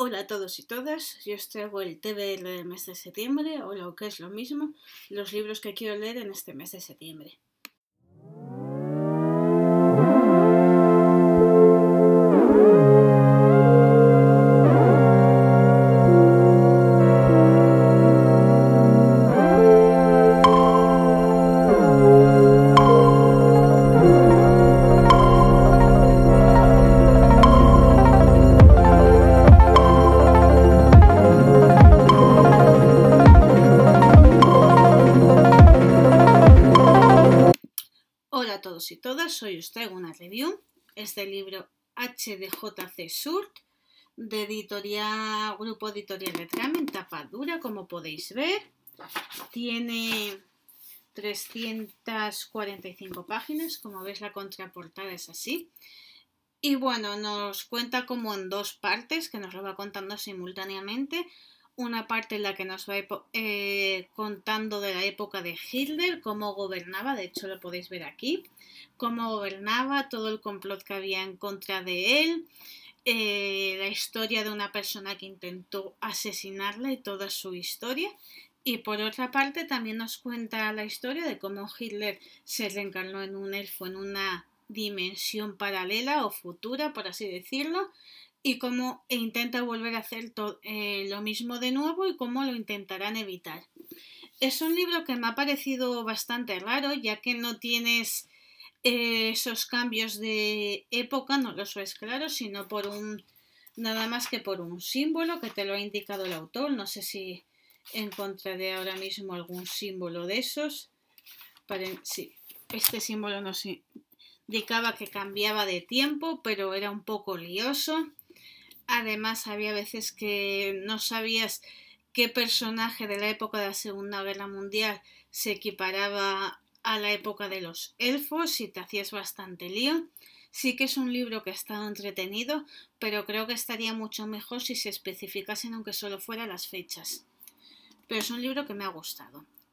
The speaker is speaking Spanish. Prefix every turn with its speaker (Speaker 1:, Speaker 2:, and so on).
Speaker 1: Hola a todos y todas, yo os traigo el TBL del mes de septiembre, o lo que es lo mismo, los libros que quiero leer en este mes de septiembre. y todas, hoy os traigo una review. Este libro HDJC Surt, de editorial, Grupo Editorial de Tram, en tapa dura, como podéis ver. Tiene 345 páginas, como veis la contraportada es así. Y bueno, nos cuenta como en dos partes, que nos lo va contando simultáneamente, una parte en la que nos va eh, contando de la época de Hitler, cómo gobernaba, de hecho lo podéis ver aquí, cómo gobernaba, todo el complot que había en contra de él, eh, la historia de una persona que intentó asesinarla y toda su historia. Y por otra parte también nos cuenta la historia de cómo Hitler se reencarnó en un elfo, en una dimensión paralela o futura, por así decirlo, y cómo intenta volver a hacer eh, lo mismo de nuevo y cómo lo intentarán evitar. Es un libro que me ha parecido bastante raro, ya que no tienes eh, esos cambios de época, no los ves claro sino por un nada más que por un símbolo que te lo ha indicado el autor. No sé si encontraré ahora mismo algún símbolo de esos. este símbolo nos indicaba que cambiaba de tiempo, pero era un poco lioso. Además, había veces que no sabías qué personaje de la época de la Segunda Guerra Mundial se equiparaba a la época de los elfos y te hacías bastante lío. Sí que es un libro que ha estado entretenido, pero creo que estaría mucho mejor si se especificasen aunque solo fuera las fechas. Pero es un libro que me ha gustado.